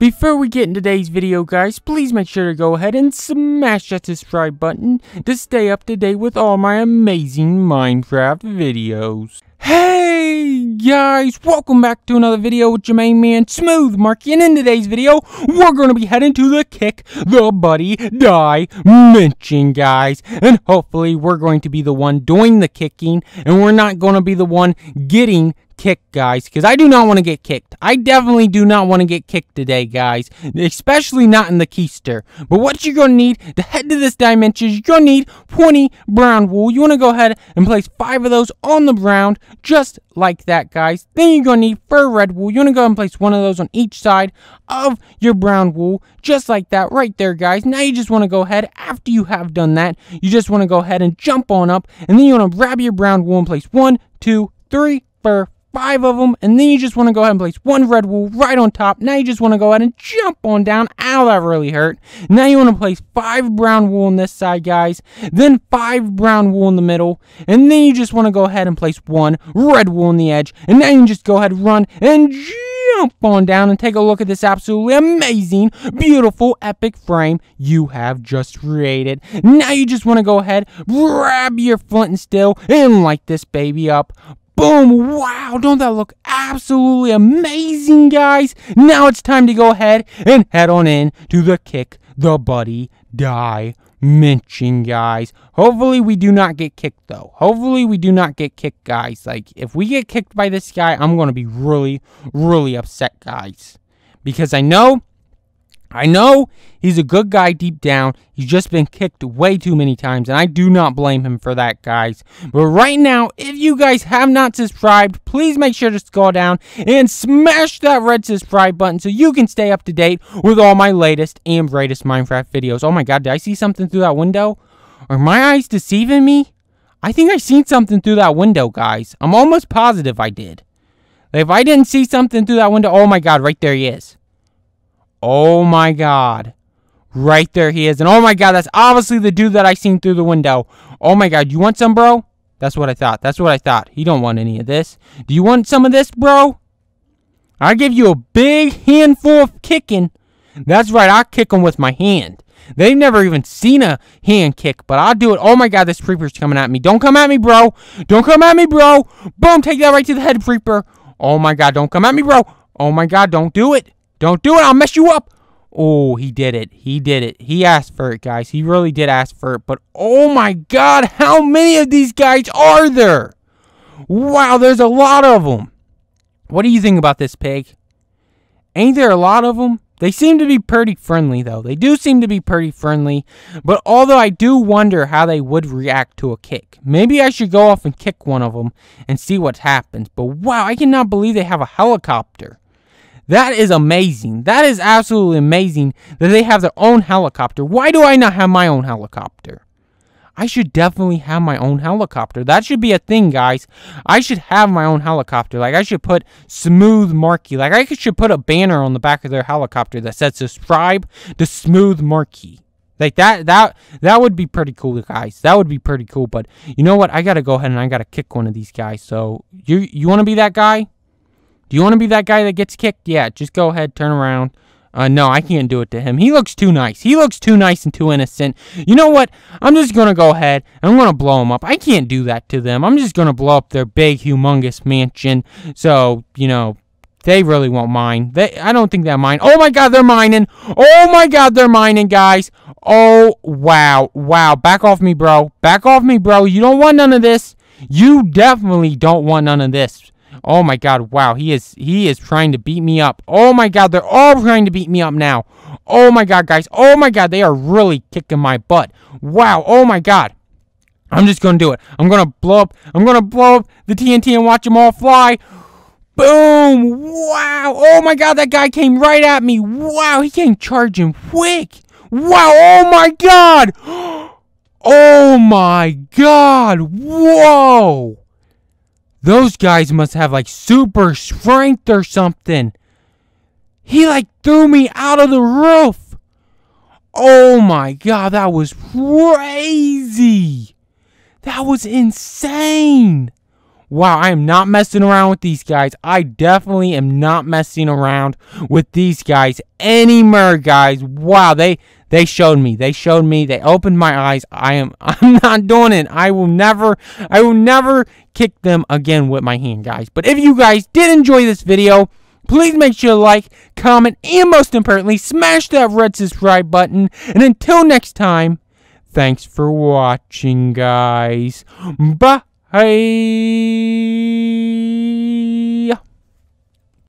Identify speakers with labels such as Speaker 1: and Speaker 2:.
Speaker 1: Before we get in today's video guys, please make sure to go ahead and smash that subscribe button to stay up to date with all my amazing Minecraft videos. Hey guys, welcome back to another video with your main Man Smooth Marky, and in today's video, we're going to be heading to the Kick the Buddy die Dimension, guys. And hopefully, we're going to be the one doing the kicking, and we're not going to be the one getting kicked, guys, because I do not want to get kicked. I definitely do not want to get kicked today, guys, especially not in the keister. But what you're going to need to head to this dimension, you're going to need 20 brown wool. You want to go ahead and place 5 of those on the ground, just like that, guys. Then you're going to need fur red wool. You want to go ahead and place one of those on each side of your brown wool, just like that, right there, guys. Now you just want to go ahead, after you have done that, you just want to go ahead and jump on up, and then you want to grab your brown wool and place one, two, three, fur, five of them, and then you just want to go ahead and place one red wool right on top. Now you just want to go ahead and jump on down. Ow, that really hurt. Now you want to place five brown wool on this side, guys, then five brown wool in the middle, and then you just want to go ahead and place one red wool on the edge. And now you can just go ahead and run and jump on down and take a look at this absolutely amazing, beautiful, epic frame you have just created. Now you just want to go ahead, grab your flint and steel, and light this baby up. Boom! Wow, don't that look absolutely amazing, guys? Now it's time to go ahead and head on in to the Kick the Buddy Die mention, guys. Hopefully we do not get kicked, though. Hopefully we do not get kicked, guys. Like, if we get kicked by this guy, I'm going to be really, really upset, guys. Because I know I know he's a good guy deep down. He's just been kicked way too many times, and I do not blame him for that, guys. But right now, if you guys have not subscribed, please make sure to scroll down and smash that red subscribe button so you can stay up to date with all my latest and greatest Minecraft videos. Oh my god, did I see something through that window? Are my eyes deceiving me? I think I seen something through that window, guys. I'm almost positive I did. If I didn't see something through that window, oh my god, right there he is. Oh my god. Right there he is. And oh my god, that's obviously the dude that I seen through the window. Oh my god, you want some, bro? That's what I thought. That's what I thought. He don't want any of this. Do you want some of this, bro? I give you a big handful of kicking. That's right, I kick them with my hand. They've never even seen a hand kick, but I'll do it. Oh my god, this creeper's coming at me. Don't come at me, bro. Don't come at me, bro. Boom, take that right to the head, creeper. Oh my god, don't come at me, bro. Oh my god, don't do it. Don't do it. I'll mess you up. Oh, he did it. He did it. He asked for it, guys. He really did ask for it. But oh my God, how many of these guys are there? Wow, there's a lot of them. What do you think about this pig? Ain't there a lot of them? They seem to be pretty friendly, though. They do seem to be pretty friendly. But although I do wonder how they would react to a kick. Maybe I should go off and kick one of them and see what happens. But wow, I cannot believe they have a helicopter. That is amazing. That is absolutely amazing that they have their own helicopter. Why do I not have my own helicopter? I should definitely have my own helicopter. That should be a thing, guys. I should have my own helicopter. Like, I should put Smooth Marquee. Like, I should put a banner on the back of their helicopter that says, subscribe to Smooth Marquee. Like that, that, that would be pretty cool, guys. That would be pretty cool. But you know what? I gotta go ahead and I gotta kick one of these guys. So you, you want to be that guy? Do you want to be that guy that gets kicked? Yeah, just go ahead, turn around. Uh, no, I can't do it to him. He looks too nice. He looks too nice and too innocent. You know what? I'm just going to go ahead and I'm going to blow him up. I can't do that to them. I'm just going to blow up their big, humongous mansion. So, you know, they really won't mind. They, I don't think they mind. Oh my God, they're mining. Oh my God, they're mining, guys. Oh wow, wow. Back off me, bro. Back off me, bro. You don't want none of this. You definitely don't want none of this. Oh my god, wow. He is he is trying to beat me up. Oh my god, they're all trying to beat me up now. Oh my god, guys. Oh my god, they are really kicking my butt. Wow. Oh my god. I'm just going to do it. I'm going to blow up. I'm going to blow up the TNT and watch them all fly. Boom. Wow. Oh my god, that guy came right at me. Wow, he came charging quick. Wow. Oh my god. Oh my god. Whoa. Those guys must have like super strength or something. He like threw me out of the roof. Oh my god, that was crazy. That was insane. Wow, I am not messing around with these guys. I definitely am not messing around with these guys anymore, guys. Wow, they they showed me. They showed me. They opened my eyes. I am I'm not doing it. I will never I will never kick them again with my hand, guys. But if you guys did enjoy this video, please make sure to like, comment, and most importantly, smash that red subscribe button. And until next time, thanks for watching, guys. Bye.